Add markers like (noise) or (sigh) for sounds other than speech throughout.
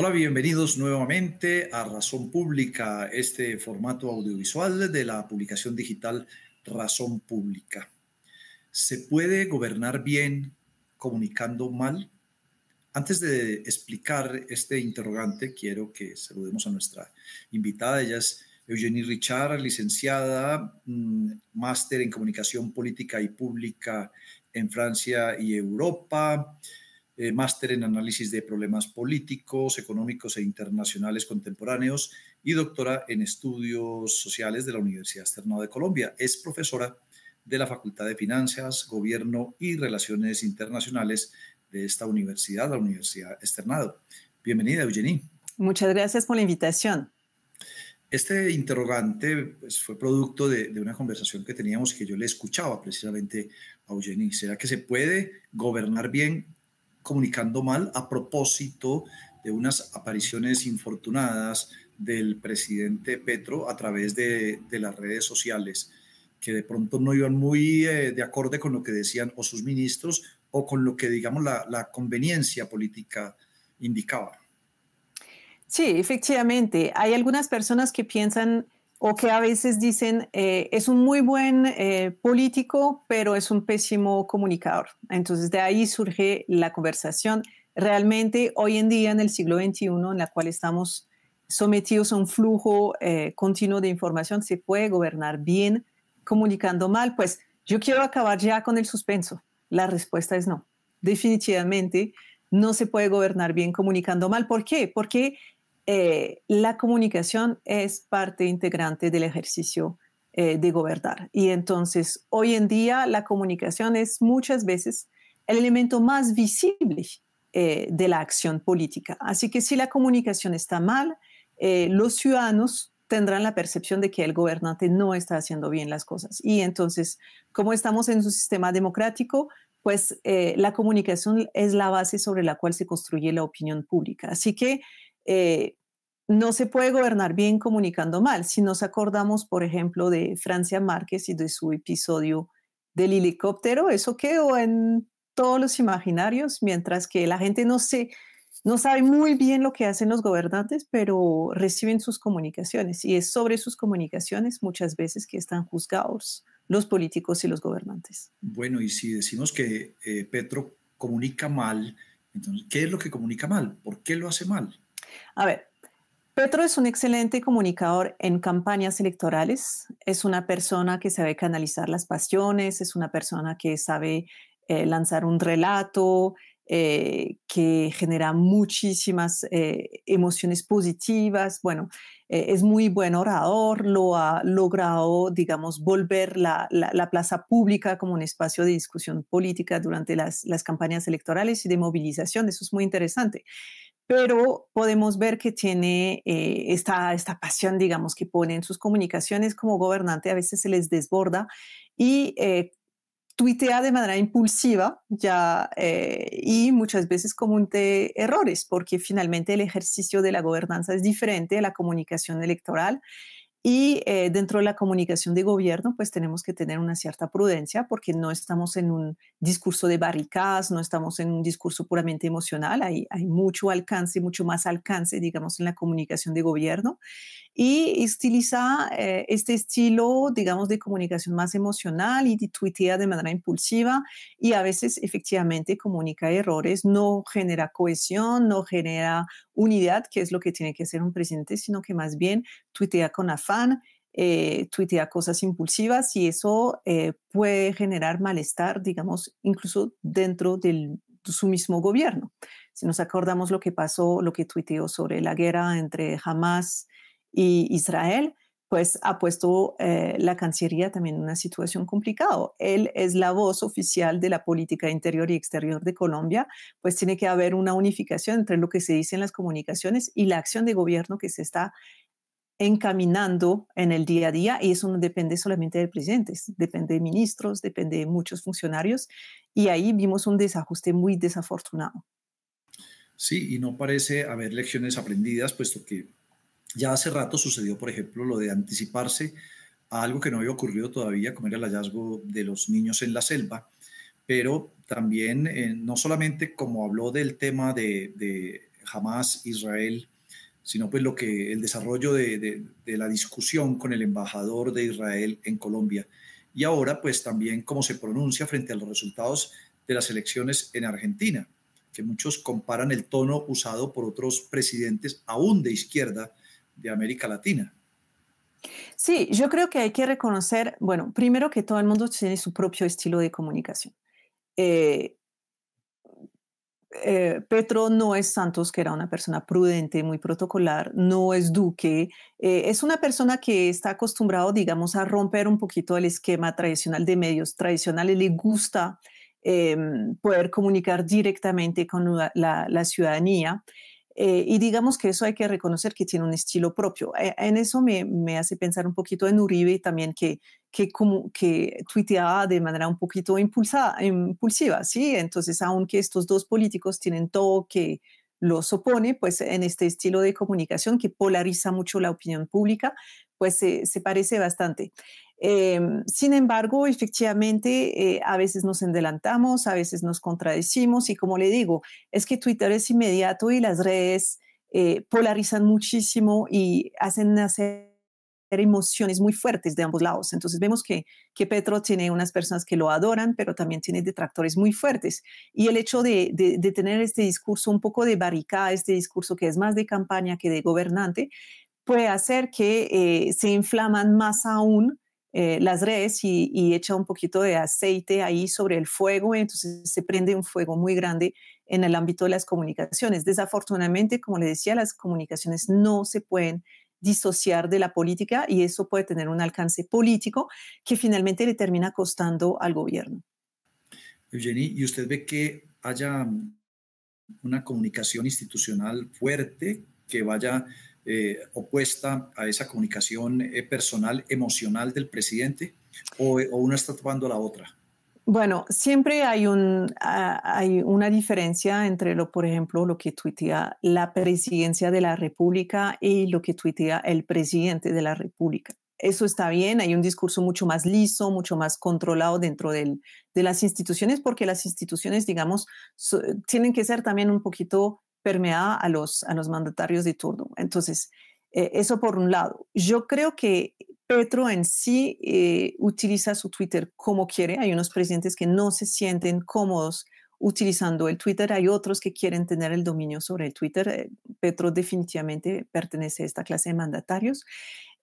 Hola, bienvenidos nuevamente a Razón Pública, este formato audiovisual de la publicación digital Razón Pública. ¿Se puede gobernar bien comunicando mal? Antes de explicar este interrogante, quiero que saludemos a nuestra invitada. Ella es Eugenie Richard, licenciada, mm, máster en comunicación política y pública en Francia y Europa eh, máster en análisis de problemas políticos, económicos e internacionales contemporáneos y doctora en estudios sociales de la Universidad Externado de Colombia. Es profesora de la Facultad de Finanzas, Gobierno y Relaciones Internacionales de esta universidad, la Universidad Externado. Bienvenida, Eugenie. Muchas gracias por la invitación. Este interrogante pues, fue producto de, de, una conversación que teníamos que yo le escuchaba precisamente a Eugenie. ¿Será que se puede gobernar bien comunicando mal a propósito de unas apariciones infortunadas del presidente Petro a través de, las redes sociales, que de pronto no iban muy eh, de acorde con lo que decían o sus ministros o con lo que, digamos, la, la conveniencia política indicaba. Sí, efectivamente. Hay algunas personas que piensan o que a veces dicen eh, es un muy buen eh, político, pero es un pésimo comunicador. Entonces de ahí surge la conversación. Realmente hoy en día, en el siglo XXI, en la cual estamos sometidos a un flujo eh, continuo de información, se puede gobernar bien comunicando mal. Pues yo quiero acabar ya con el suspenso. La respuesta es no. Definitivamente no se puede gobernar bien comunicando mal. ¿Por qué? Porque eh, la comunicación es parte integrante del ejercicio eh, de gobernar. Y entonces, hoy en día, la comunicación es muchas veces el elemento más visible eh, de la acción política. Así que si la comunicación está mal, los ciudadanos tendrán la percepción de que el gobernante no está haciendo bien las cosas. Y entonces, como estamos en un sistema democrático, pues la comunicación es la base sobre la cual se construye la opinión pública. Así que no se puede gobernar bien comunicando mal. Si nos acordamos, por ejemplo, de Francia Márquez y de su episodio del helicóptero, eso quedó en todos los imaginarios, mientras que la gente no no sabe muy bien lo que hacen los gobernantes, pero reciben sus comunicaciones y es sobre sus comunicaciones muchas veces que están juzgados los políticos y los gobernantes. Bueno, y si decimos que eh, Petro comunica mal, entonces, ¿qué es lo que comunica mal? ¿Por qué lo hace mal? A ver, Petro es un excelente comunicador en campañas electorales, es una persona que sabe canalizar las pasiones, es una persona que sabe eh, lanzar un relato, eh, que genera muchísimas eh, emociones positivas. Bueno, es muy buen orador, lo ha logrado, digamos, volver la, plaza pública como un espacio de discusión política durante las, las campañas electorales y de movilización. Eso es muy interesante pero podemos ver que tiene eh, esta, esta pasión, digamos, que pone en sus comunicaciones como gobernante, a veces se les desborda y eh, tuitea de manera impulsiva ya, eh, y muchas veces comete errores, porque finalmente el ejercicio de la gobernanza es diferente a la comunicación electoral y eh, dentro de la comunicación de gobierno, pues tenemos que tener una cierta prudencia porque no estamos en un discurso de barricadas, no estamos en un discurso puramente emocional, hay mucho alcance, mucho más alcance, digamos, en la comunicación de gobierno y utiliza eh, este estilo, digamos, de comunicación más emocional y tuitea de manera impulsiva y a veces efectivamente comunica errores, no genera cohesión, no genera unidad, que es lo que tiene que hacer un presidente, sino que más bien tuitea con afán eh, tuitea cosas impulsivas y eso eh, puede generar malestar, digamos, incluso dentro de su mismo gobierno. Si nos acordamos lo que pasó, lo que tuiteó sobre la guerra entre Hamas y Israel, pues ha puesto eh, la Cancillería también en una situación complicada. Él es la voz oficial de la política interior y exterior de Colombia, pues tiene que haber una unificación entre lo que se dice en las comunicaciones y la acción de gobierno que se está encaminando en el día a día y eso no depende solamente del presidente, depende de ministros, depende de muchos funcionarios y ahí vimos un desajuste muy desafortunado. Sí, y no parece haber lecciones aprendidas, puesto que ya hace rato sucedió, por ejemplo, lo de anticiparse a algo que no había ocurrido todavía, como era el hallazgo de los niños en la selva, pero también, eh, no solamente como habló del tema de, jamás Hamas, Israel, sino pues lo que el desarrollo de, de, la discusión con el embajador de Israel en Colombia y ahora pues también cómo se pronuncia frente a los resultados de las elecciones en Argentina, que muchos comparan el tono usado por otros presidentes aún de izquierda de América Latina. Sí, yo creo que hay que reconocer, bueno, primero que todo el mundo tiene su propio estilo de comunicación. Eh, eh, Petro no es Santos, que era una persona prudente, muy protocolar, no es Duque, eh, es una persona que está acostumbrado, digamos, a romper un poquito el esquema tradicional de medios tradicionales, le gusta poder comunicar directamente con la ciudadanía. Eh, y digamos que eso hay que reconocer que tiene un estilo propio. Eh, en eso me, me, hace pensar un poquito en Uribe también, que, que, como, que tuiteaba de manera un poquito impulsada, impulsiva, ¿sí? Entonces, aunque estos dos políticos tienen todo que los opone, pues en este estilo de comunicación que polariza mucho la opinión pública, pues se parece bastante. Em, sin embargo, efectivamente, eh, a veces nos adelantamos, a veces nos contradecimos y como le digo, es que Twitter es inmediato y las redes eh, polarizan muchísimo y hacen nacer emociones muy fuertes de ambos lados. Entonces vemos que, que Petro tiene unas personas que lo adoran, pero también tiene detractores muy fuertes. Y el hecho de, de, de tener este discurso un poco de barricada, este discurso que es más de campaña que de gobernante, puede hacer que eh, se inflaman más aún eh, las redes y, y, echa un poquito de aceite ahí sobre el fuego, entonces se prende un fuego muy grande en el ámbito de las comunicaciones. Desafortunadamente, como le decía, las comunicaciones no se pueden disociar de la política y eso puede tener un alcance político que finalmente le termina costando al gobierno. Eugenie, ¿y usted ve que haya una comunicación institucional fuerte que vaya eh, opuesta a esa comunicación eh, personal, emocional del presidente, o, uno una está tomando la otra? Bueno, siempre hay, un, hay una diferencia entre, lo, por ejemplo, lo que tuitea la presidencia de la República y lo que tuitea el presidente de la República. Eso está bien, hay un discurso mucho más liso, mucho más controlado dentro de las instituciones, porque las instituciones, digamos, tienen que ser también un poquito permea a los, a los mandatarios de turno. Entonces, eh, eso por un lado. Yo creo que Petro en sí eh, utiliza su Twitter como quiere. Hay unos presidentes que no se sienten cómodos utilizando el Twitter, hay otros que quieren tener el dominio sobre el Twitter. Eh, Petro definitivamente pertenece a esta clase de mandatarios.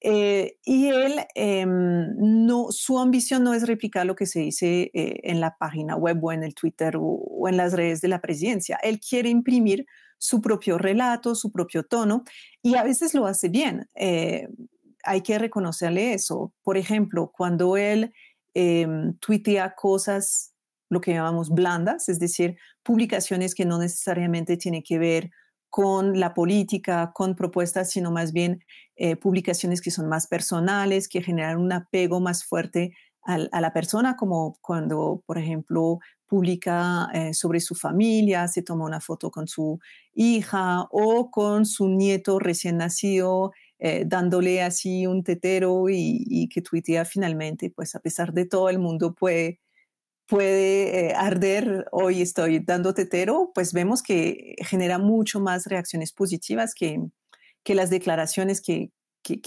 y él, em, no, su ambición no es replicar lo que se dice en la página web o en el Twitter o en las redes de la presidencia. Él quiere imprimir su propio relato, su propio tono, y a veces lo hace bien. Eh, hay que reconocerle eso. Por ejemplo, cuando él eh, tuitea cosas, lo que llamamos blandas, es decir, publicaciones que no necesariamente tienen que ver con la política, con propuestas, sino más bien eh, publicaciones que son más personales, que generan un apego más fuerte a, a la persona, como cuando, por ejemplo, publica eh, sobre su familia, se toma una foto con su hija o con su nieto recién nacido, eh, dándole así un tetero y, que tuitea finalmente, pues a pesar de todo el mundo puede, puede eh, arder, hoy estoy dando tetero, pues vemos que genera mucho más reacciones positivas que, que las declaraciones que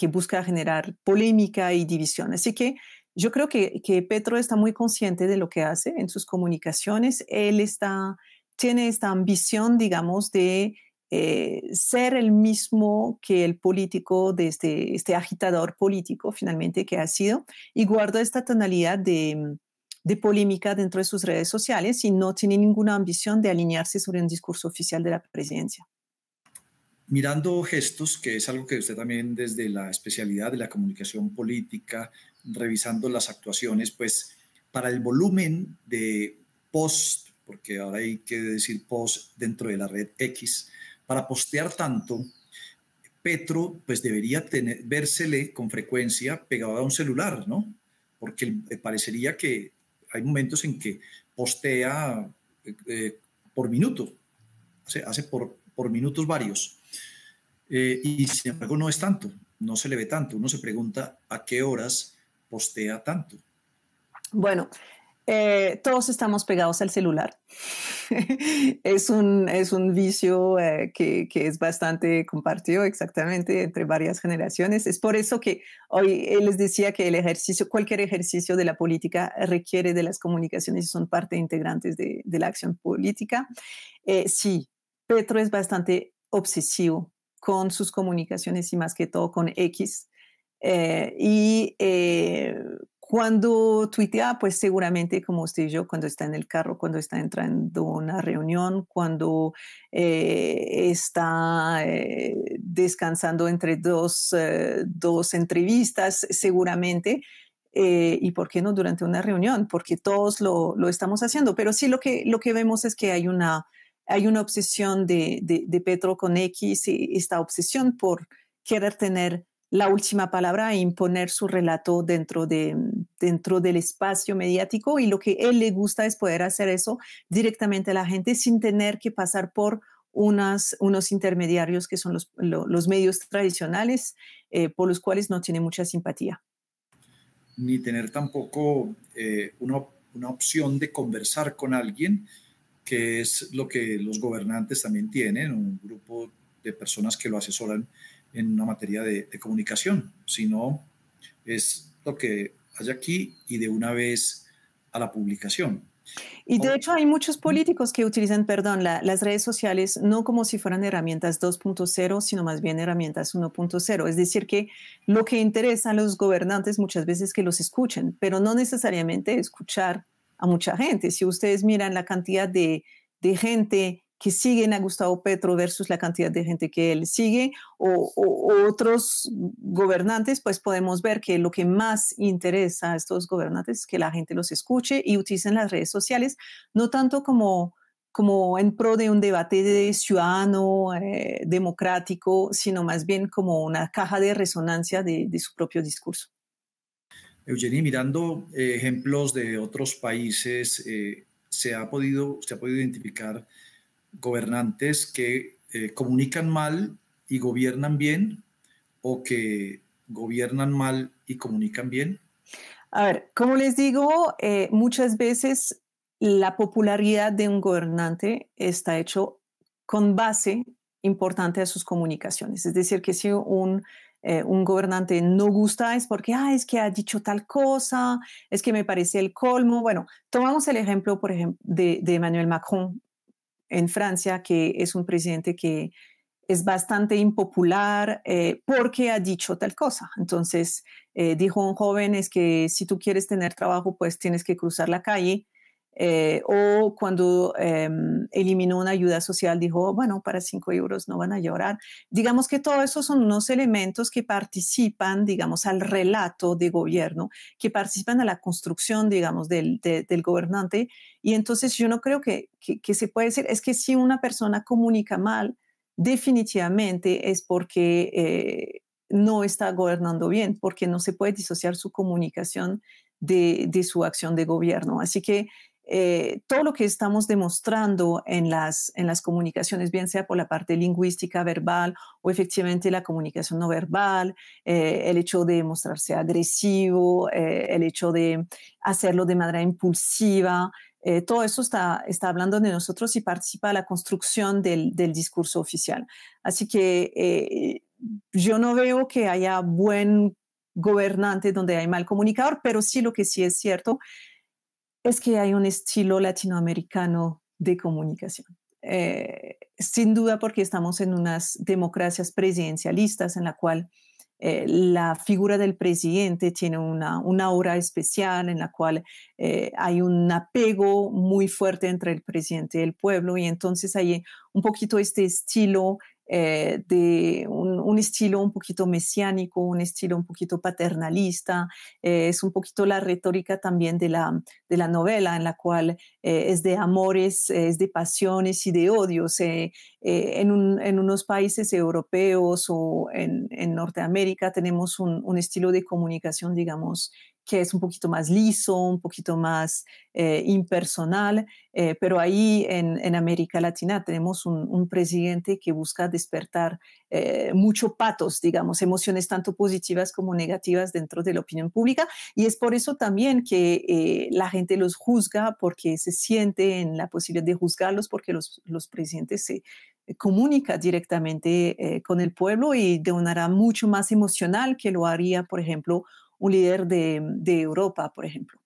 busca generar polémica y división. Así que yo creo que, que Petro está muy consciente de lo que hace en sus comunicaciones. Él está, tiene esta ambición, digamos, de eh, ser el mismo que el político, de este, este, agitador político finalmente que ha sido, y guarda esta tonalidad de, de polémica dentro de sus redes sociales y no tiene ninguna ambición de alinearse sobre un discurso oficial de la presidencia. Mirando gestos, que es algo que usted también desde la especialidad de la comunicación política revisando las actuaciones, pues para el volumen de post, porque ahora hay que decir post dentro de la red X, para postear tanto, Petro pues debería tener, con frecuencia pegado a un celular, ¿no? Porque eh, parecería que hay momentos en que postea eh, eh, por minuto, se hace por, por minutos varios. y sin embargo no es tanto, no se le ve tanto. Uno se pregunta a qué horas postea tanto? Bueno, eh, todos estamos pegados al celular. (laughs) es, un, es un vicio eh, que, es bastante compartido exactamente entre varias generaciones. Es por eso que hoy eh, les decía que el ejercicio, cualquier ejercicio de la política requiere de las comunicaciones y son parte integrantes de, la acción política. sí, Petro es bastante obsesivo con sus comunicaciones y más que todo con X. Eh, y eh, cuando tuitea, pues seguramente como usted y yo, cuando está en el carro, cuando está entrando a una reunión, cuando eh, está descansando entre dos, dos entrevistas, seguramente. y por qué no durante una reunión, porque todos lo, lo, estamos haciendo. Pero sí lo que, lo que vemos es que hay una, hay una obsesión de, de, de Petro con X y esta obsesión por querer tener la última palabra e imponer su relato dentro, de, mm, dentro del espacio mediático y lo que él le gusta es poder hacer eso directamente a la gente sin tener que pasar por unas, unos intermediarios que son los, medios tradicionales eh, por los cuales no tiene mucha simpatía. Ni tener tampoco eh, una, una opción de conversar con alguien, que es lo que los gobernantes también tienen, un grupo de personas que lo asesoran en una materia de, comunicación, sino es lo que hay aquí y de una vez a la publicación. Y de hecho hay muchos políticos que utilizan, perdón, las redes sociales no como si fueran herramientas 2.0, sino más bien herramientas 1.0. Es decir, que lo que interesa a los gobernantes muchas veces es que los escuchen, pero no necesariamente escuchar a mucha gente. Si ustedes miran la cantidad de, de gente que siguen a Gustavo Petro versus la cantidad de gente que él sigue o, otros gobernantes, pues podemos ver que lo que más interesa a estos gobernantes es que la gente los escuche y utilicen las redes sociales, no tanto como, como en pro de un debate ciudadano, eh, democrático, sino más bien como una caja de resonancia de, su propio discurso. Eugenie, mirando eh, ejemplos de otros países, eh, se, ha podido, se ha podido identificar gobernantes que eh, comunican mal y gobiernan bien o que gobiernan mal y comunican bien? A ver, como les digo, eh, muchas veces la popularidad de un gobernante está hecho con base importante a sus comunicaciones. Es decir, que si eh, un, gobernante no gusta es porque, ah, es que ha dicho tal cosa, es que me parece el colmo. Bueno, tomamos el ejemplo, por ejemplo, de, de Emmanuel Macron en Francia, que es un presidente que es bastante impopular eh, porque ha dicho tal cosa. Entonces, eh, dijo un joven es que si tú quieres tener trabajo, pues tienes que cruzar la calle eh, o cuando em, eliminó una ayuda social, dijo, bueno, para cinco euros no van a llorar. Digamos que todo eso son unos elementos que participan, digamos, al relato de gobierno, que participan a la construcción, digamos, del, del gobernante. Y entonces yo no creo que, que, se puede decir, es que si una persona comunica mal, definitivamente es porque eh, no está gobernando bien, porque no se puede disociar su comunicación de, de su acción de gobierno. Así que eh, todo lo que estamos demostrando en las, en las comunicaciones, bien sea por la parte lingüística, verbal o efectivamente la comunicación no verbal, eh, el hecho de mostrarse agresivo, eh, el hecho de hacerlo de manera impulsiva, todo eso está, está hablando de nosotros y participa en la construcción del, del discurso oficial. Así que yo no veo que haya buen gobernante donde hay mal comunicador, pero sí lo que sí es cierto es que hay un estilo latinoamericano de comunicación. Eh, sin duda porque estamos en unas democracias presidencialistas en la cual eh, la figura del presidente tiene una, una aura especial en la cual eh, hay un apego muy fuerte entre el presidente y el pueblo y entonces hay un poquito este estilo eh, de un, estilo un poquito mesiánico, un estilo un poquito paternalista. Eh, es un poquito la retórica también de la, de la novela, en la cual eh, es de amores, es de pasiones y de odios. En, en, unos países europeos o en, en Norteamérica tenemos un, un estilo de comunicación, digamos, que es un poquito más liso, un poquito más eh, impersonal, eh, pero ahí en, América Latina tenemos un, presidente que busca despertar eh, mucho patos, digamos, emociones tanto positivas como negativas dentro de la opinión pública y es por eso también que la gente los juzga porque se siente en la posibilidad de juzgarlos porque los, los presidentes se, comunica directamente con el pueblo y de una manera mucho más emocional que lo haría, por ejemplo, un líder de, Europa, por ejemplo.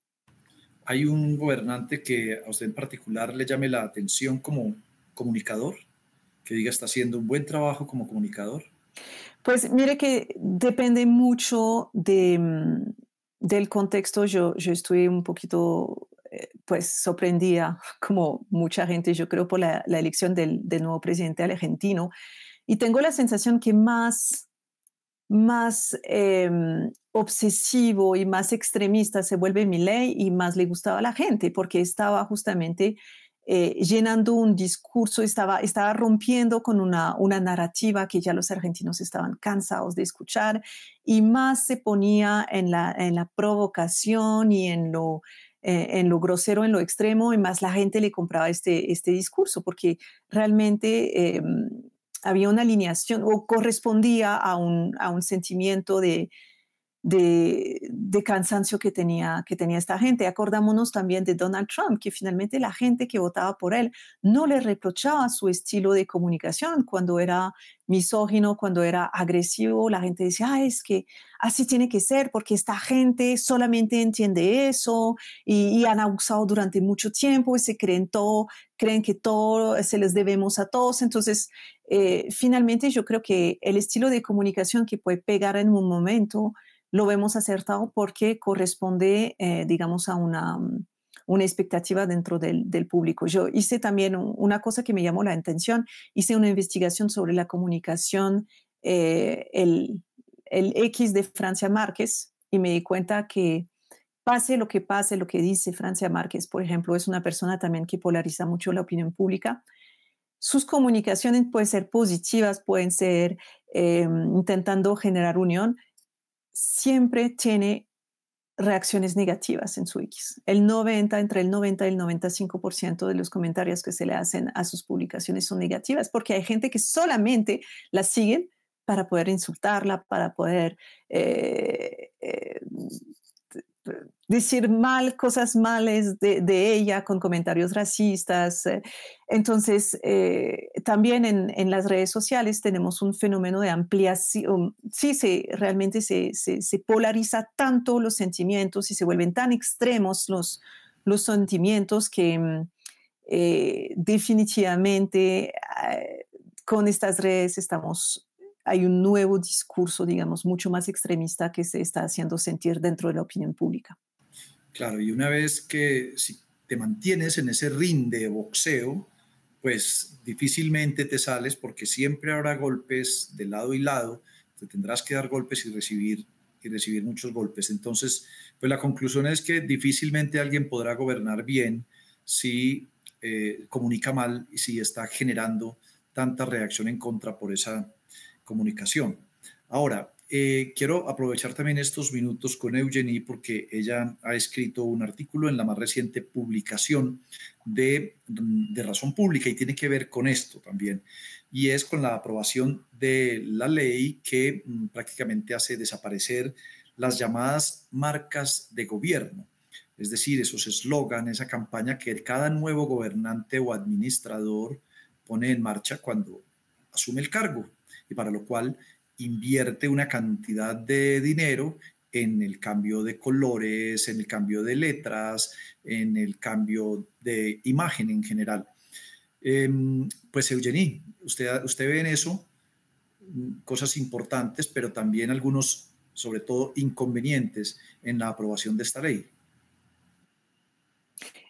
¿Hay un gobernante que a usted en particular le llame la atención como comunicador? Que diga, está haciendo un buen trabajo como comunicador. Pues mire que depende mucho de, mm, del contexto. Yo, yo estuve un poquito eh, pues sorprendida, (laughs) como mucha gente, yo creo, por la, elección del, del, nuevo presidente argentino. Y tengo la sensación que más más em, obsesivo y más extremista se vuelve mi ley y más le gustaba a la gente, porque estaba justamente eh, llenando un discurso, estaba, estaba rompiendo con una, una narrativa que ya los argentinos estaban cansados de escuchar y más se ponía en la, en la provocación y en lo, eh, en lo grosero, en lo extremo, y más la gente le compraba este, este discurso, porque realmente em, había una alineación o correspondía a un, a un sentimiento de, de, cansancio que tenía, que tenía esta gente. Acordámonos también de Donald Trump, que finalmente la gente que votaba por él no le reprochaba su estilo de comunicación cuando era misógino, cuando era agresivo. La gente decía, ah, es que así tiene que ser porque esta gente solamente entiende eso y, y han abusado durante mucho tiempo y se creen creen que todo se les debemos a todos. Entonces, eh, finalmente yo creo que el estilo de comunicación que puede pegar en un momento lo vemos acertado porque corresponde, eh, digamos, a una, mm, expectativa dentro del, público. Yo hice también una cosa que me llamó la atención, hice una investigación sobre la comunicación, eh, el, el X de Francia Márquez, y me di cuenta que pase lo que pase, lo que dice Francia Márquez, por ejemplo, es una persona también que polariza mucho la opinión pública sus comunicaciones pueden ser positivas, pueden ser eh, intentando generar unión, siempre tiene reacciones negativas en su X. El 90, entre el 90 y el 95% de los comentarios que se le hacen a sus publicaciones son negativas, porque hay gente que solamente la siguen para poder insultarla, para poder eh, eh, decir mal, cosas malas de, ella con comentarios racistas. Eh, entonces, eh, también en, las redes sociales tenemos un fenómeno de ampliación. Sí, realmente se, se, polariza tanto los sentimientos y se vuelven tan extremos los, los sentimientos que mm, eh, definitivamente con estas redes estamos hay un nuevo discurso, digamos, mucho más extremista que se está haciendo sentir dentro de la opinión pública. Claro, y una vez que te mantienes en ese ring de boxeo, pues difícilmente te sales porque siempre habrá golpes de lado y lado, te tendrás que dar golpes y recibir y recibir muchos golpes. Entonces, pues la conclusión es que difícilmente alguien podrá gobernar bien si eh, comunica mal y si está generando tanta reacción en contra por esa comunicación. Ahora, eh, quiero aprovechar también estos minutos con Eugenie porque ella ha escrito un artículo en la más reciente publicación de, de Razón Pública y tiene que ver con esto también. Y es con la aprobación de la ley que mm, prácticamente hace desaparecer las llamadas marcas de gobierno es decir, esos eslogan, esa campaña que cada nuevo gobernante o administrador pone en marcha cuando asume el cargo y para lo cual invierte una cantidad de dinero en el cambio de colores, en el cambio de letras, en el cambio de imagen en general. Em, pues Eugenie, usted, usted ve en eso mm, cosas importantes, pero también algunos, sobre todo, inconvenientes en la aprobación de esta ley.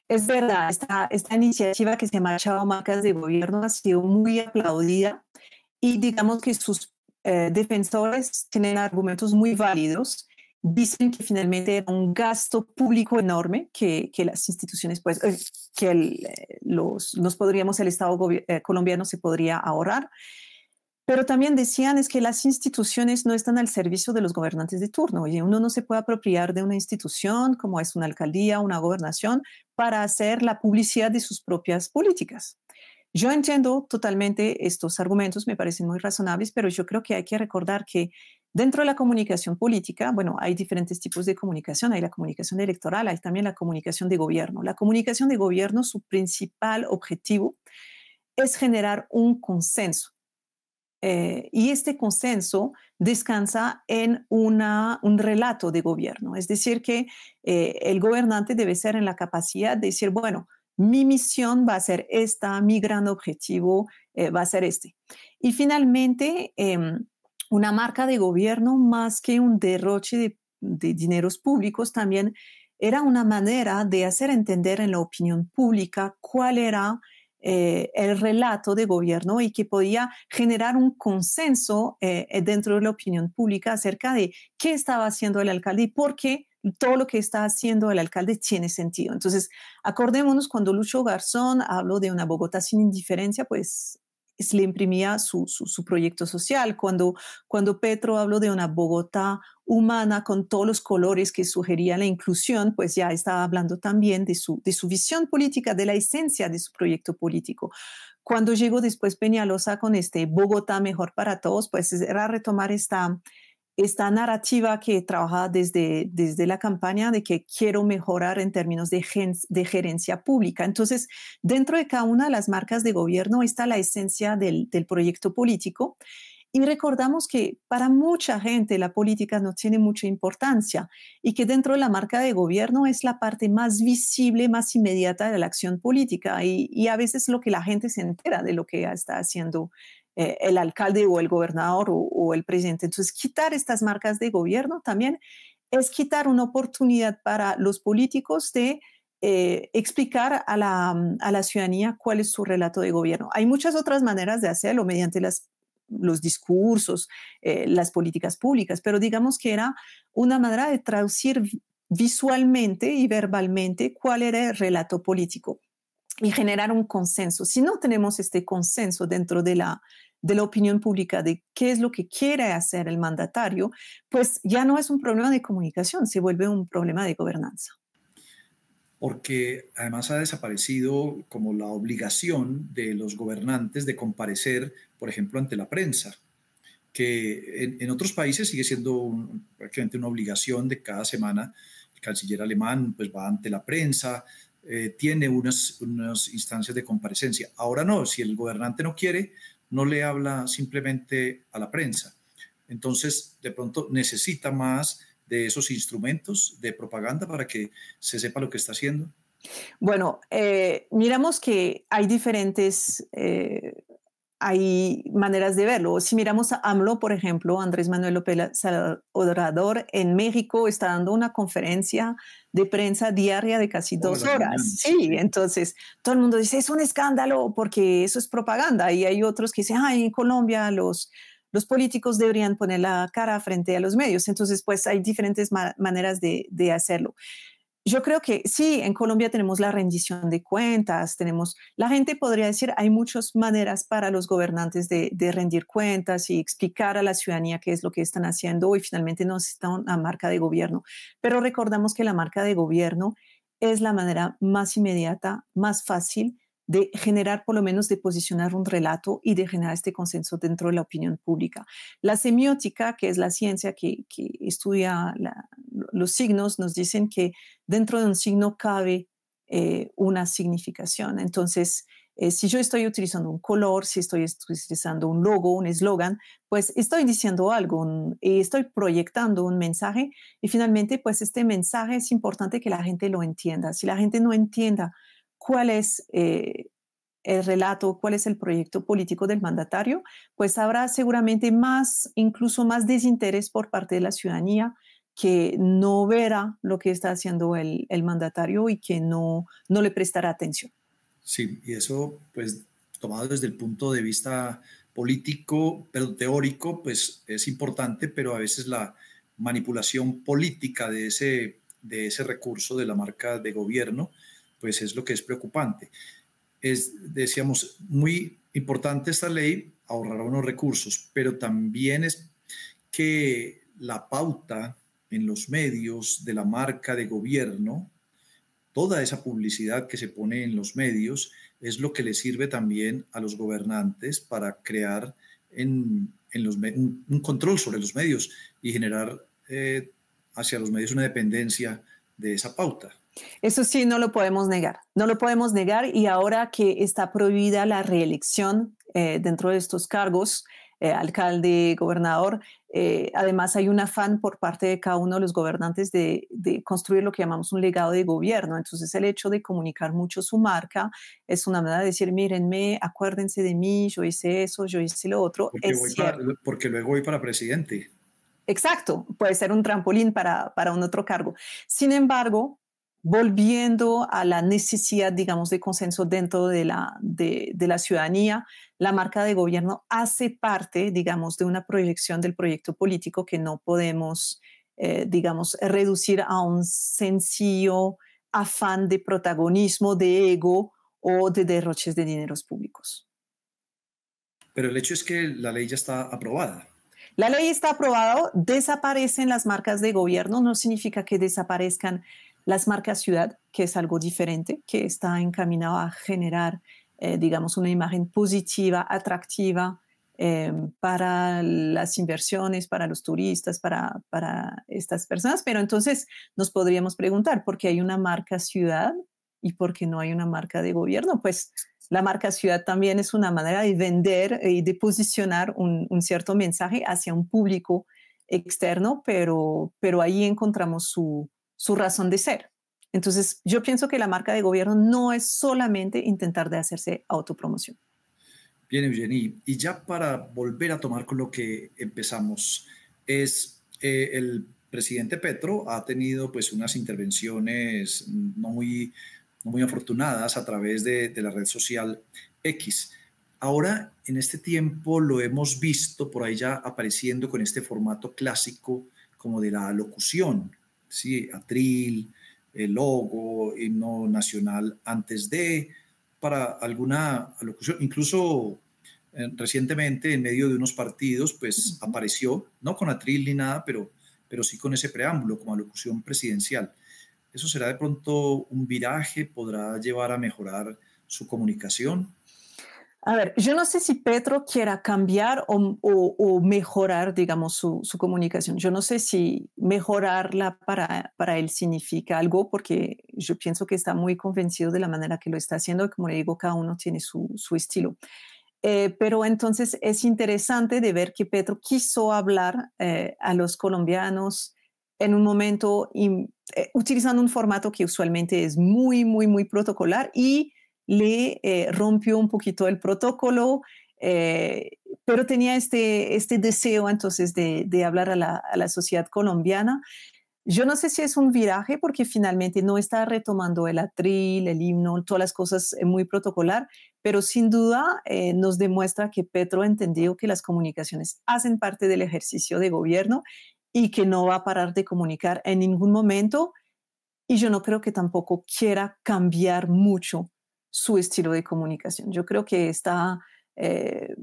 Es verdad, esta, iniciativa que se llama Chao Marcas de Gobierno ha sido muy aplaudida y digamos que sus eh, defensores tienen argumentos muy válidos. Dicen que finalmente era un gasto público enorme que, las instituciones, pues, eh, que el, eh, los, podríamos, el Estado colombiano se podría ahorrar. Pero también decían es que las instituciones no están al servicio de los gobernantes de turno. Oye, uno no se puede apropiar de una institución como es una alcaldía, una gobernación, para hacer la publicidad de sus propias políticas. Yo entiendo totalmente estos argumentos, me parecen muy razonables, pero yo creo que hay que recordar que dentro de la comunicación política, bueno, hay diferentes tipos de comunicación, hay la comunicación electoral, hay también la comunicación de gobierno. La comunicación de gobierno, su principal objetivo es generar un consenso. Eh, y este consenso descansa en una, un relato de gobierno, es decir, que eh, el gobernante debe ser en la capacidad de decir, bueno, mi misión va a ser esta, mi gran objetivo eh, va a ser este. Y finalmente, em, una marca de gobierno más que un derroche de, dineros públicos también era una manera de hacer entender en la opinión pública cuál era eh, el relato de gobierno y que podía generar un consenso eh, dentro de la opinión pública acerca de qué estaba haciendo el alcalde y por qué todo lo que está haciendo el alcalde tiene sentido. Entonces, acordémonos cuando Lucho Garzón habló de una Bogotá sin indiferencia, pues le imprimía su, proyecto social. Cuando, cuando Petro habló de una Bogotá humana con todos los colores que sugería la inclusión, pues ya estaba hablando también de su, de su visión política, de la esencia de su proyecto político. Cuando llegó después Peñalosa con este Bogotá mejor para todos, pues era retomar esta, esta narrativa que trabaja desde, desde la campaña de que quiero mejorar en términos de, gerencia pública. Entonces, dentro de cada una de las marcas de gobierno está la esencia del, proyecto político. Y recordamos que para mucha gente la política no tiene mucha importancia y que dentro de la marca de gobierno es la parte más visible, más inmediata de la acción política y, y a veces lo que la gente se entera de lo que está haciendo eh, el alcalde o el gobernador o, el presidente. Entonces, quitar estas marcas de gobierno también es quitar una oportunidad para los políticos de eh, explicar mm, a la, ciudadanía cuál es su relato de gobierno. Hay muchas otras maneras de hacerlo mediante los discursos, eh, las políticas públicas, pero digamos que era una manera de traducir visualmente y verbalmente cuál era el relato político y generar un consenso. Si no tenemos este consenso dentro de la, de la opinión pública de qué es lo que quiere hacer el mandatario, pues ya no es un problema de comunicación, se vuelve un problema de gobernanza. Porque además ha desaparecido como la obligación de los gobernantes de comparecer, por ejemplo, ante la prensa, que en, otros países sigue siendo prácticamente una obligación de cada semana. El canciller alemán pues va ante la prensa, eh, tiene unas, instancias de comparecencia. Ahora no, si el gobernante no quiere, no le habla simplemente a la prensa. Entonces, de pronto necesita más de esos instrumentos de propaganda para que se sepa lo que está haciendo. Bueno, eh, miramos que hay diferentes eh, hay maneras de verlo. Si miramos a AMLO, por ejemplo, Andrés Manuel López Obrador en México está dando una conferencia de prensa diaria de casi dos horas. Sí, entonces todo el mundo dice, es un escándalo porque eso es propaganda. Y hay otros que dicen, ay, en Colombia los, los políticos deberían poner la cara frente a los medios. Entonces, pues hay diferentes maneras de, de hacerlo yo creo que sí, en Colombia tenemos la rendición de cuentas, tenemos, la gente podría decir, hay muchas maneras para los gobernantes de, rendir cuentas y explicar a la ciudadanía qué es lo que están haciendo y finalmente nos está una marca de gobierno. Pero recordamos que la marca de gobierno es la manera más inmediata, más fácil de generar, por lo menos, de posicionar un relato y de generar este consenso dentro de la opinión pública. La semiótica, que es la ciencia que, estudia los signos, nos dicen que dentro de un signo cabe eh, una significación. Entonces, eh, si yo estoy utilizando un color, si estoy utilizando un logo, un eslogan, pues estoy diciendo algo, eh, estoy proyectando un mensaje y finalmente, pues este mensaje es importante que la gente lo entienda. Si la gente no entienda cuál es eh, el relato, cuál es el proyecto político del mandatario, pues habrá seguramente más, incluso más desinterés por parte de la ciudadanía que no verá lo que está haciendo el, el mandatario y que no, no le prestará atención. Sí, y eso pues tomado desde el punto de vista político, pero teórico, pues es importante, pero a veces la manipulación política de ese, de ese recurso de la marca de gobierno, pues es lo que es preocupante. Es, decíamos, muy importante esta ley, ahorrar unos recursos, pero también es que la pauta en los medios de la marca de gobierno, toda esa publicidad que se pone en los medios, es lo que le sirve también a los gobernantes para crear en, los, un, control sobre los medios y generar eh, hacia los medios una dependencia de esa pauta. Eso sí, no lo podemos negar. No lo podemos negar y ahora que está prohibida la reelección eh, dentro de estos cargos, eh, alcalde, gobernador, eh, además hay un afán por parte de cada uno de los gobernantes de, construir lo que llamamos un legado de gobierno. Entonces el hecho de comunicar mucho su marca es una manera de decir, mírenme, acuérdense de mí, yo hice eso, yo hice lo otro. Porque, porque luego voy para presidente. Exacto, puede ser un trampolín para, para un otro cargo. Sin embargo, volviendo a la necesidad, digamos, de consenso dentro de la, de, la ciudadanía. La marca de gobierno hace parte, digamos, de una proyección del proyecto político que no podemos, eh, digamos, reducir a un sencillo afán de protagonismo, de ego o de derroches de dineros públicos. Pero el hecho es que la ley ya está aprobada. La ley está aprobada, desaparecen las marcas de gobierno, no significa que desaparezcan las marcas ciudad, que es algo diferente, que está encaminado a generar, eh, digamos, una imagen positiva, atractiva em, para las inversiones, para los turistas, para, estas personas. Pero entonces nos podríamos preguntar, ¿por qué hay una marca ciudad y por qué no hay una marca de gobierno? Pues la marca ciudad también es una manera de vender y de posicionar un, un cierto mensaje hacia un público externo, pero, pero ahí encontramos su, su razón de ser. Entonces, yo pienso que la marca de gobierno no es solamente intentar de hacerse autopromoción. Bien, Eugenie, y ya para volver a tomar con lo que empezamos, es eh, el presidente Petro ha tenido pues unas intervenciones no muy, muy afortunadas a través de, de la red social X. Ahora, en este tiempo lo hemos visto por ahí ya apareciendo con este formato clásico como de la locución, ¿sí? Atril, el eh, logo, himno nacional antes de, para alguna alocución, incluso eh, recientemente en medio de unos partidos, pues apareció, no con atril ni nada, pero, pero sí con ese preámbulo como alocución presidencial. Eso será de pronto un viraje, podrá llevar a mejorar su comunicación, a ver, yo no sé si Petro quiera cambiar o, mejorar, digamos, su, comunicación. Yo no sé si mejorarla para, para él significa algo, porque yo pienso que está muy convencido de la manera que lo está haciendo como le digo, cada uno tiene su, su estilo. Eh, pero entonces es interesante de ver que Petro quiso hablar eh, a los colombianos en un momento eh, utilizando un formato que usualmente es muy, muy, muy protocolar y le eh, rompió un poquito el protocolo, eh, pero tenía este, este deseo entonces de, hablar a la, sociedad colombiana. Yo no sé si es un viraje porque finalmente no está retomando el atril, el himno, todas las cosas eh, muy protocolar, pero sin duda nos demuestra que Petro entendió que las comunicaciones hacen parte del ejercicio de gobierno y que no va a parar de comunicar en ningún momento. Y yo no creo que tampoco quiera cambiar mucho su estilo de comunicación. Yo creo que está eh,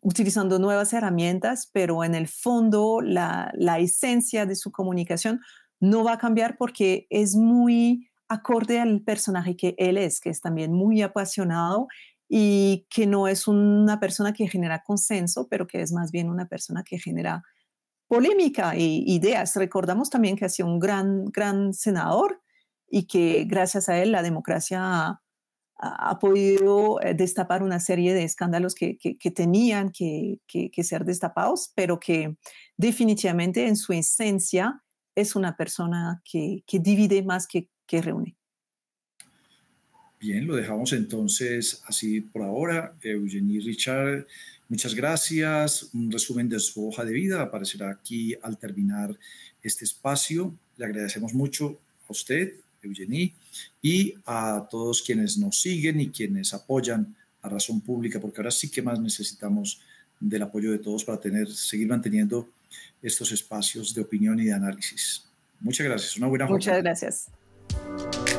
utilizando nuevas herramientas, pero en el fondo la, la, esencia de su comunicación no va a cambiar porque es muy acorde al personaje que él es, que es también muy apasionado y que no es una persona que genera consenso, pero que es más bien una persona que genera polémica e ideas. Recordamos también que ha sido un gran, gran senador y que gracias a él la democracia ha podido eh, destapar una serie de escándalos que, que, tenían que, que, ser destapados, pero que definitivamente en su esencia es una persona que, divide más que, que reúne. Bien, lo dejamos entonces así por ahora. Eugenie Richard, muchas gracias. Un resumen de su hoja de vida aparecerá aquí al terminar este espacio. Le agradecemos mucho a usted Eugenie, y a todos quienes nos siguen y quienes apoyan a Razón Pública, porque ahora sí que más necesitamos del apoyo de todos para tener, seguir manteniendo estos espacios de opinión y de análisis. Muchas gracias. Una buena jornada. Muchas gracias.